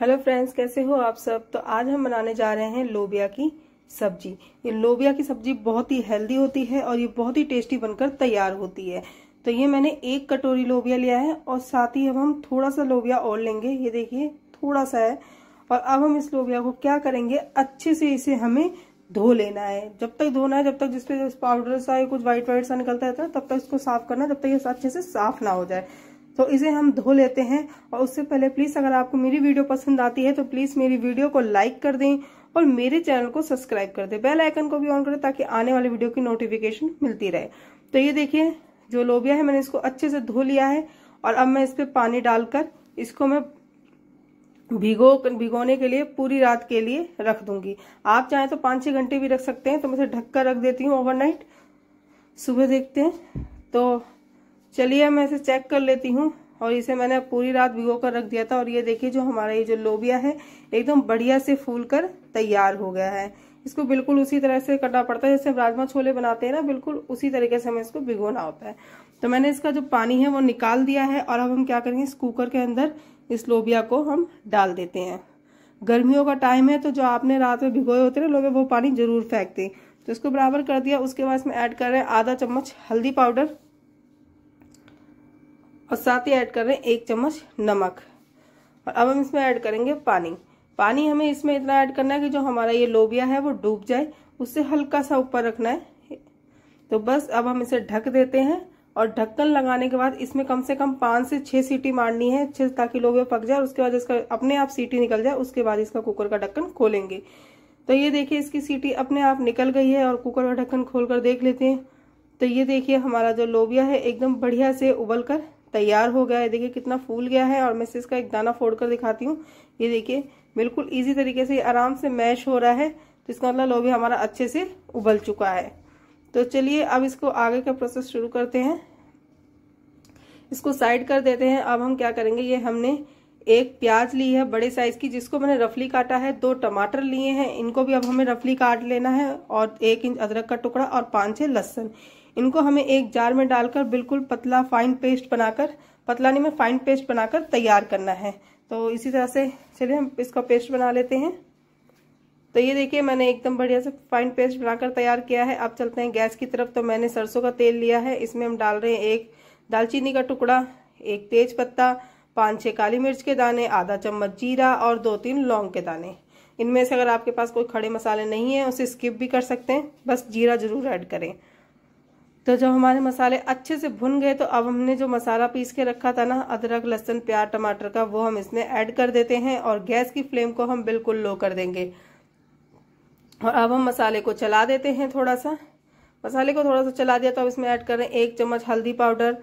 hello friends कैसे हो आप सब तो आज हम बनाने जा रहे हैं लोबिया की सब्जी ये लोबिया की सब्जी बहुत ही हेल्दी होती है और ये बहुत ही टेस्टी बनकर तैयार होती है तो ये मैंने एक कटोरी लोबिया लिया है और साथ ही अब हम थोड़ा सा लोबिया और लेंगे ये देखिए थोड़ा सा है और अब हम इस लोबिया को क्या करेंगे अच्छे से इसे हमें धो लेना है जब तक धोना है जब तक जिसपे पाउडर सा कुछ व्हाइट व्हाइट सा निकलता रहता है तब तक इसको साफ करना जब तक ये अच्छे से साफ ना हो जाए तो इसे हम धो लेते हैं और उससे पहले प्लीज़ अगर आपको मेरी वीडियो पसंद आती है तो प्लीज़ मेरी वीडियो को लाइक कर दें और मेरे चैनल को सब्सक्राइब कर दें बेल आइकन को भी ऑन करें ताकि आने वाली वीडियो की नोटिफिकेशन मिलती रहे तो ये देखिए जो लोबिया है मैंने इसको अच्छे से धो लिया है और अब मैं इस पर पानी डालकर इसको मैं भिगो भिगोने के लिए पूरी रात के लिए रख दूंगी आप चाहें तो पाँच छः घंटे भी रख सकते हैं तो मैं इसे ढककर रख देती हूँ ओवरनाइट सुबह देखते हैं तो चलिए मैं इसे चेक कर लेती हूँ और इसे मैंने पूरी रात भिगो कर रख दिया था और ये देखिए जो हमारा ये जो लोबिया है एकदम बढ़िया से फूल कर तैयार हो गया है इसको बिल्कुल उसी तरह से करना पड़ता है जैसे राजमा छोले बनाते हैं ना बिल्कुल उसी तरीके से हमें इसको भिगोना होता है तो मैंने इसका जो पानी है वो निकाल दिया है और अब हम क्या करेंगे इस कुकर के अंदर इस लोबिया को हम डाल देते हैं गर्मियों का टाइम है तो जो आपने रात में भिगोए होते ना लोग वो पानी जरूर फेंकते तो इसको बराबर कर दिया उसके बाद इसमें ऐड कर रहे हैं आधा चम्मच हल्दी पाउडर और साथ ही ऐड कर रहे हैं एक चम्मच नमक और अब हम इसमें ऐड करेंगे पानी पानी हमें इसमें इतना ऐड करना है कि जो हमारा ये लोबिया है वो डूब जाए उससे हल्का सा ऊपर रखना है तो बस अब हम इसे ढक देते हैं और ढक्कन लगाने के बाद इसमें कम से कम पाँच से छः सीटी मारनी है अच्छे ताकि लोबिया पक जाए और उसके बाद इसका अपने आप सीटी निकल जाए उसके बाद इसका कुकर का ढक्कन खोलेंगे तो ये देखिए इसकी सीटी अपने आप निकल गई है और कुकर का ढक्कन खोल कर देख लेते हैं तो ये देखिए हमारा जो लोबिया है एकदम बढ़िया से उबल कर तैयार हो गया है देखिए कितना फूल गया है और मैं से इसका एक दाना फोड़ कर दिखाती हूँ ये देखिए बिल्कुल इजी तरीके से आराम से मैश हो रहा है तो इसका मतलब लोभी हमारा अच्छे से उबल चुका है तो चलिए अब इसको आगे का प्रोसेस शुरू करते हैं इसको साइड कर देते हैं अब हम क्या करेंगे ये हमने एक प्याज ली है बड़े साइज की जिसको मैंने रफली काटा है दो टमाटर लिए हैं इनको भी अब हमें रफली काट लेना है और एक इंच अदरक का टुकड़ा और पांच छह लहसन इनको हमें एक जार में डालकर बिल्कुल पतला फाइन पेस्ट बनाकर पतला नहीं में फाइन पेस्ट बनाकर तैयार करना है तो इसी तरह से चलिए हम इसका पेस्ट बना लेते हैं तो ये देखिए मैंने एकदम बढ़िया से फाइन पेस्ट बनाकर तैयार किया है अब चलते हैं गैस की तरफ तो मैंने सरसों का तेल लिया है इसमें हम डाल रहे हैं एक दालचीनी का टुकड़ा एक तेज पत्ता पाँच छः काली मिर्च के दाने आधा चम्मच जीरा और दो तीन लौंग के दाने इनमें से अगर आपके पास कोई खड़े मसाले नहीं है उसे स्किप भी कर सकते हैं बस जीरा जरूर ऐड करें तो जब हमारे मसाले अच्छे से भुन गए तो अब हमने जो मसाला पीस के रखा था ना अदरक लहसुन प्याज टमाटर का वो हम इसमें ऐड कर देते हैं और गैस की फ्लेम को हम बिल्कुल लो कर देंगे और अब हम मसाले को चला देते हैं थोड़ा सा मसाले को थोड़ा सा चला दिया तो अब इसमें ऐड करें एक चम्मच हल्दी पाउडर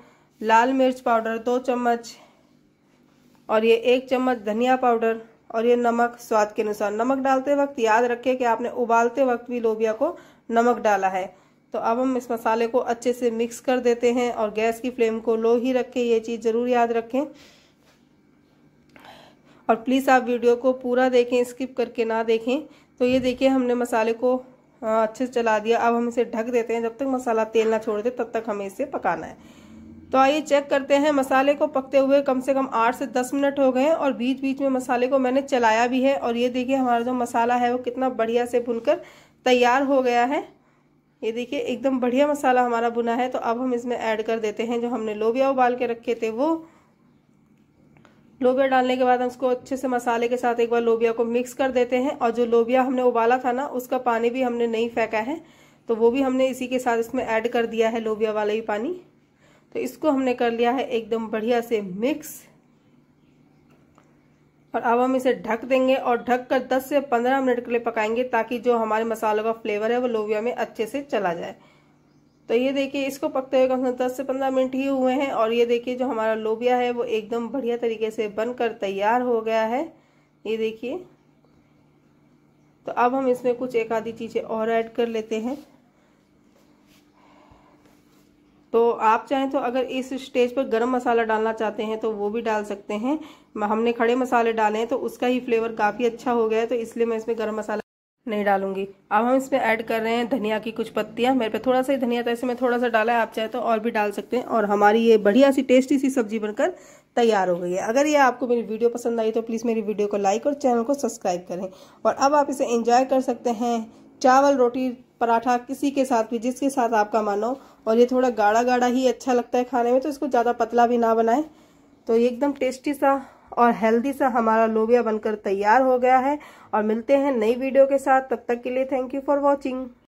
लाल मिर्च पाउडर दो चम्मच और ये एक चम्मच धनिया पाउडर और ये नमक स्वाद के अनुसार नमक डालते वक्त याद रखें कि आपने उबालते वक्त भी लोबिया को नमक डाला है तो अब हम इस मसाले को अच्छे से मिक्स कर देते हैं और गैस की फ्लेम को लो ही रखें ये चीज़ ज़रूर याद रखें और प्लीज़ आप वीडियो को पूरा देखें स्किप करके ना देखें तो ये देखिए हमने मसाले को अच्छे से चला दिया अब हम इसे ढक देते हैं जब तक मसाला तेल ना छोड़ दे तब तक हमें इसे पकाना है तो आइए चेक करते हैं मसाले को पकते हुए कम से कम आठ से दस मिनट हो गए हैं और बीच बीच में मसाले को मैंने चलाया भी है और ये देखिए हमारा जो मसाला है वो कितना बढ़िया से भुनकर तैयार हो गया है ये देखिए एकदम बढ़िया मसाला हमारा बुना है तो अब हम इसमें ऐड कर देते हैं जो हमने लोबिया उबाल के रखे थे वो लोबिया डालने के बाद हम उसको अच्छे से मसाले के साथ एक बार लोबिया को मिक्स कर देते हैं और जो लोबिया हमने उबाला था ना उसका पानी भी हमने नहीं फेंका है तो वो भी हमने इसी के साथ इसमें ऐड कर दिया है लोबिया वाला ही पानी तो इसको हमने कर लिया है एकदम बढ़िया से मिक्स और अब हम इसे ढक देंगे और ढक कर 10 से 15 मिनट के लिए पकाएंगे ताकि जो हमारे मसालों का फ्लेवर है वो लोबिया में अच्छे से चला जाए तो ये देखिए इसको पकते हुए कम से कम दस से पंद्रह मिनट ही हुए हैं और ये देखिए जो हमारा लोबिया है वो एकदम बढ़िया तरीके से बनकर तैयार हो गया है ये देखिए तो अब हम इसमें कुछ एक आधी चीज़ें और ऐड कर लेते हैं तो आप चाहें तो अगर इस स्टेज पर गरम मसाला डालना चाहते हैं तो वो भी डाल सकते हैं हमने खड़े मसाले डाले हैं तो उसका ही फ्लेवर काफ़ी अच्छा हो गया है तो इसलिए मैं इसमें गर्म मसाला नहीं डालूंगी अब हम इसमें ऐड कर रहे हैं धनिया की कुछ पत्तियां मेरे पे थोड़ा सा ही धनिया था मैं थोड़ा सा डाला है आप चाहे तो और भी डाल सकते हैं और हमारी ये बढ़िया सी टेस्टी सी सब्जी बनकर तैयार हो गई है अगर ये आपको मेरी वीडियो पसंद आई तो प्लीज़ मेरी वीडियो को लाइक और चैनल को सब्सक्राइब करें और अब आप इसे इंजॉय कर सकते हैं चावल रोटी पराठा किसी के साथ भी जिसके साथ आपका मानो और ये थोड़ा गाढ़ा गाढ़ा ही अच्छा लगता है खाने में तो इसको ज़्यादा पतला भी ना बनाएं तो ये एकदम टेस्टी सा और हेल्दी सा हमारा लोबिया बनकर तैयार हो गया है और मिलते हैं नई वीडियो के साथ तब तक के लिए थैंक यू फॉर वॉचिंग